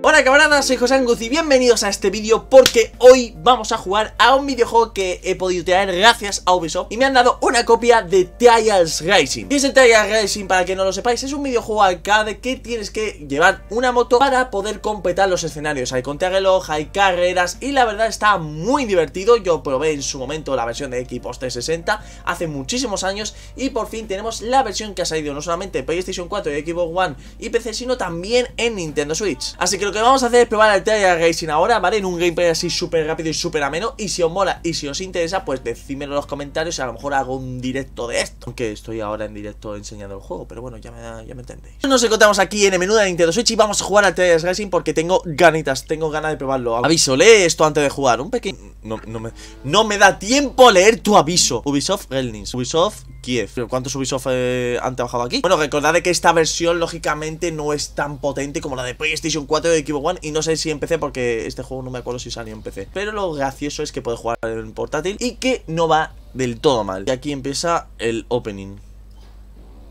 Hola camaradas, soy José Anguz y bienvenidos a este vídeo porque hoy vamos a jugar a un videojuego que he podido traer gracias a Ubisoft y me han dado una copia de Trials Rising. Y es Trials Racing? Para que no lo sepáis, es un videojuego arcade que tienes que llevar una moto para poder completar los escenarios. Hay contrarreloj, hay carreras y la verdad está muy divertido. Yo probé en su momento la versión de Equipos 360 hace muchísimos años y por fin tenemos la versión que ha salido no solamente en PlayStation 4 y Xbox One y PC sino también en Nintendo Switch. Así que lo que vamos a hacer es probar el Racing ahora, ¿vale? En un gameplay así súper rápido y súper ameno Y si os mola y si os interesa, pues decídmelo en los comentarios y a lo mejor hago un directo de esto Aunque estoy ahora en directo enseñando el juego, pero bueno, ya me, ya entendéis Nos encontramos aquí en el menú de Nintendo Switch y vamos a jugar al Racing porque tengo ganitas, tengo ganas de probarlo Aviso, lee esto antes de jugar, un pequeño... No, me, no me da tiempo leer tu aviso Ubisoft Gremlins, Ubisoft ¿Cuánto ¿Cuántos Ubisoft ante eh, han trabajado aquí? Bueno, recordad que esta versión, lógicamente, no es tan potente como la de PlayStation 4 de Equipo One. Y no sé si en PC, porque este juego no me acuerdo si salió en PC. Pero lo gracioso es que puede jugar en portátil y que no va del todo mal. Y aquí empieza el opening.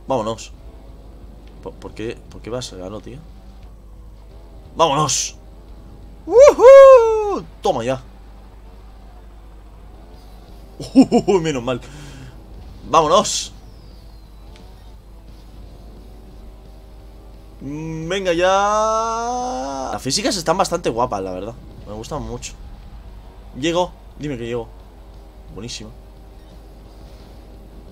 Vámonos. ¿Por, qué, por qué vas a tío? ¡Vámonos! ¡Woohoo! Toma ya. menos mal. ¡Vámonos! Venga ya... Las físicas están bastante guapas, la verdad Me gustan mucho Llego, dime que llego Buenísimo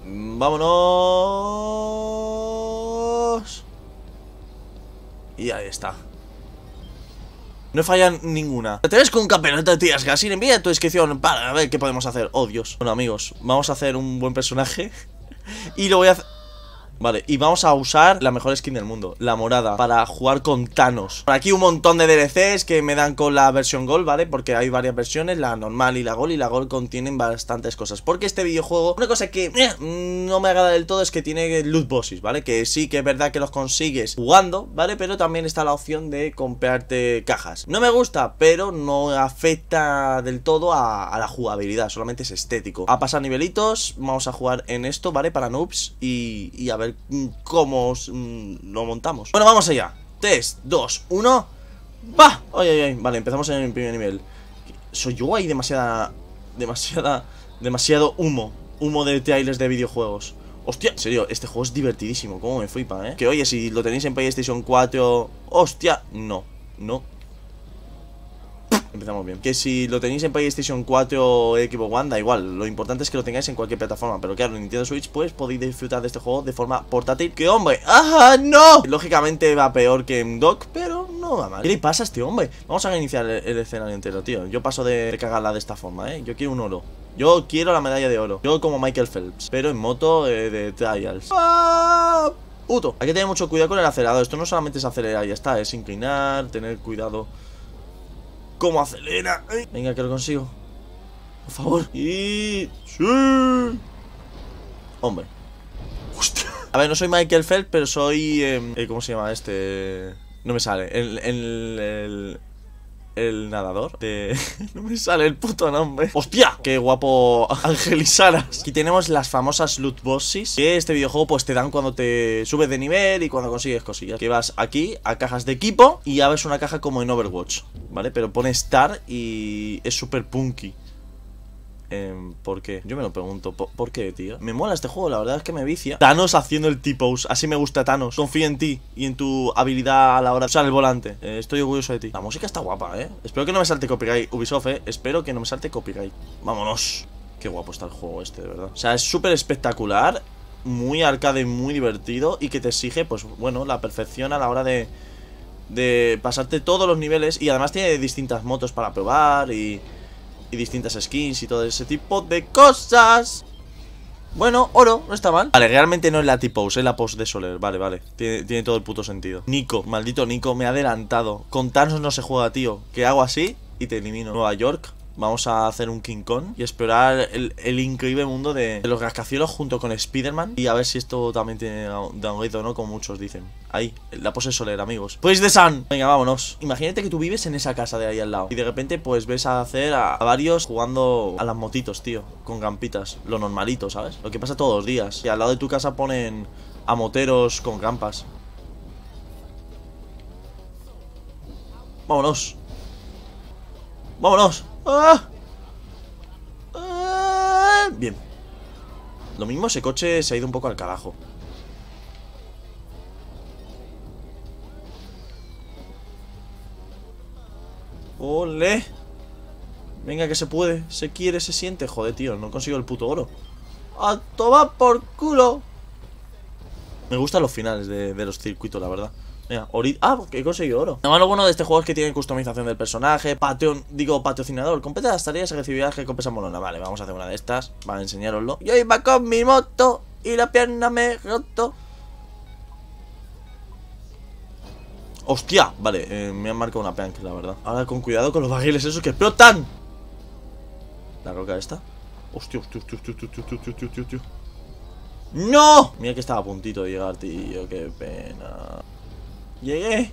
Vámonos Y ahí está no fallan ninguna. Te ves con un campeonato de tías, Gasin. Envía tu descripción para ver qué podemos hacer. Odios. Oh, Dios. Bueno, amigos, vamos a hacer un buen personaje. y lo voy a hacer... Vale, y vamos a usar la mejor skin del mundo, la morada, para jugar con Thanos Por aquí un montón de DLCs que me dan con la versión Gold, ¿vale? Porque hay varias versiones, la normal y la Gold, y la Gold contienen bastantes cosas Porque este videojuego, una cosa que eh, no me agrada del todo es que tiene loot bosses, ¿vale? Que sí que es verdad que los consigues jugando, ¿vale? Pero también está la opción de comprarte cajas No me gusta, pero no afecta del todo a, la jugabilidad, solamente es estético A pasar nivelitos, vamos a jugar en esto, ¿vale? Para noobs y a ver Mm, cómo mm, lo montamos Bueno, vamos allá 3, 2, 1 ¡Va! Ay, vale, empezamos en el primer nivel Soy yo, ahí, demasiada... Demasiada... Demasiado humo Humo de trailers de videojuegos Hostia, en serio, este juego es divertidísimo Cómo me flipa, eh Que oye, si lo tenéis en PlayStation 4 Hostia, no, no empezamos bien. Que si lo tenéis en PlayStation 4 o equipo One, da igual. Lo importante es que lo tengáis en cualquier plataforma. Pero claro, en Nintendo Switch, pues podéis disfrutar de este juego de forma portátil. ¡Qué hombre! ¡Ajá! ¡No! Lógicamente va peor que en Doc, pero no va mal. ¿Qué le pasa a este hombre? Vamos a iniciar el, escenario entero, tío. Yo paso de cagarla de esta forma, ¿eh? Yo quiero un oro. Yo quiero la medalla de oro. Yo como Michael Phelps, pero en moto eh, de trials. ¡Ah! Uto. Hay que tener mucho cuidado con el acelerado. Esto no solamente es acelerar y ya está, es inclinar, tener cuidado cómo acelera. Venga, que lo consigo. Por favor. Y... ¡Sí! Hombre. ¡Hostia! A ver, no soy Michael Phelps, pero soy... Em, eh, ¿Cómo se llama este? No me sale. el el nadador de... no me sale el puto nombre. ¡Hostia! ¡Qué guapo Ángel y Aquí tenemos las famosas loot bosses que este videojuego pues te dan cuando te subes de nivel y cuando consigues cosillas. Que vas aquí a cajas de equipo y abres una caja como en Overwatch, ¿vale? Pero pone Star y es súper punky. Eh, ¿Por qué? Yo me lo pregunto. ¿por, qué, tío? Me mola este juego, la verdad es que me vicia. Thanos haciendo el t Así me gusta Thanos. Confío en ti y en tu habilidad a la hora de usar el volante. Eh, estoy orgulloso de ti. La música está guapa, ¿eh? Espero que no me salte copyright, Ubisoft, ¿eh? Espero que no me salte copyright. Vámonos. Qué guapo está el juego este, de verdad. O sea, es súper espectacular. Muy arcade, muy divertido. Y que te exige, pues bueno, la perfección a la hora de... De pasarte todos los niveles. Y además tiene distintas motos para probar y y distintas skins y todo ese tipo de cosas. Bueno, oro, no está mal Vale, realmente no es la T-Pose, es la pose de Soler Vale, vale, tiene, todo el puto sentido Nico, maldito Nico, me ha adelantado Con Thanos no se juega, tío Que hago así y te elimino Nueva York Vamos a hacer un King Kong y explorar el, increíble mundo de, los rascacielos junto con Spider-Man. Y a ver si esto también tiene downgrade o no, como muchos dicen. Ahí, la pose soler, amigos. Pues de San! Venga, vámonos. Imagínate que tú vives en esa casa de ahí al lado. Y de repente, pues ves a hacer a, varios jugando a las motitos, tío. Con campitas. Lo normalito, ¿sabes? Lo que pasa todos los días. Y al lado de tu casa ponen a moteros con campas. Vámonos. Vámonos. Ah. ¡Ah! Bien. Lo mismo, ese coche se ha ido un poco al carajo. ¡Ole! Venga, que se puede. Se quiere, se siente. Joder, tío, no consigo el puto oro. ¡A tomar por culo! Me gustan los finales de los circuitos, la verdad. Mira, ahorita... Ah, que he conseguido oro. Nada más bueno de este juego es que tiene customización del personaje, Patrón... digo, patrocinador. Completa las tareas agresividad que compensa molona. Vale, vamos a hacer una de estas. Vale, enseñároslo. Yo iba con mi moto y la pierna me he roto. ¡Hostia! Vale, eh, me han marcado una que la verdad. Ahora con cuidado con los barriles esos que explotan. La roca esta. Hostia, hostia, hostia, hostia, hostia, hostia, hostia, hostia. ¡No! Mira que estaba a puntito de llegar, tío. Qué pena. Llegué.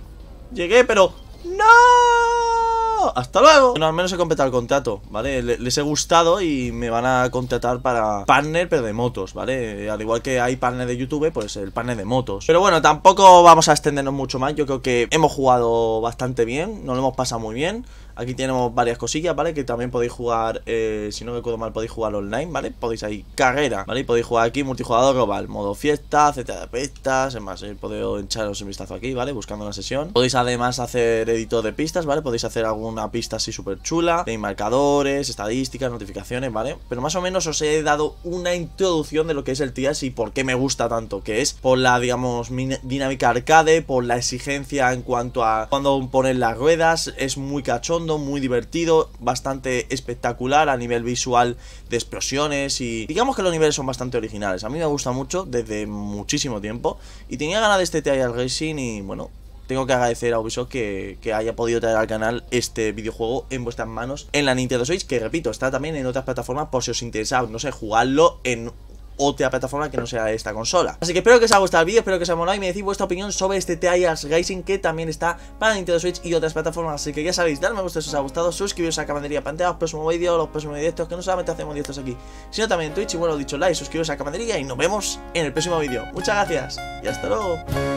Llegué, pero... ¡No! ¡Hasta luego! Bueno, al menos he completado el contrato, ¿vale? Les he gustado y me van a contratar para partner, pero de motos, ¿vale? Al igual que hay partner de YouTube, pues el partner de motos. Pero bueno, tampoco vamos a extendernos mucho más. Yo creo que hemos jugado bastante bien, nos lo hemos pasado muy bien. Aquí tenemos varias cosillas, ¿vale? Que también podéis jugar, eh, si no me acuerdo mal, podéis jugar online, ¿vale? Podéis ahí carrera, ¿vale? Y podéis jugar aquí multijugador global, modo fiesta, etcétera pistas, es más, He eh, podéis echaros un vistazo aquí, ¿vale? Buscando una sesión. Podéis además hacer editor de pistas, ¿vale? Podéis hacer alguna pista así súper chula, de marcadores, estadísticas, notificaciones, ¿vale? Pero más o menos os he dado una introducción de lo que es el TIAS y por qué me gusta tanto, que es por la, digamos, dinámica arcade, por la exigencia en cuanto a cuando poner las ruedas, es muy cachón muy divertido, bastante espectacular a nivel visual de explosiones y digamos que los niveles son bastante originales. A mí me gusta mucho desde muchísimo tiempo y tenía ganas de este trial Racing y bueno, tengo que agradecer a Ubisoft que, que, haya podido traer al canal este videojuego en vuestras manos en la Nintendo Switch, que repito, está también en otras plataformas por si os interesa, no sé, jugarlo en otra plataforma que no sea esta consola. Así que espero que os haya gustado el vídeo, espero que os haya molado y me decís vuestra opinión sobre este TIAS Racing que también está para Nintendo Switch y otras plataformas. Así que ya sabéis, darme me gusta si os ha gustado, suscribiros a Cabandería Pantea, los próximos vídeos, los próximos directos, que no solamente hacemos directos aquí, sino también en Twitch. Y bueno, dicho, like, suscribiros a Cabandería y nos vemos en el próximo vídeo. Muchas gracias y hasta luego.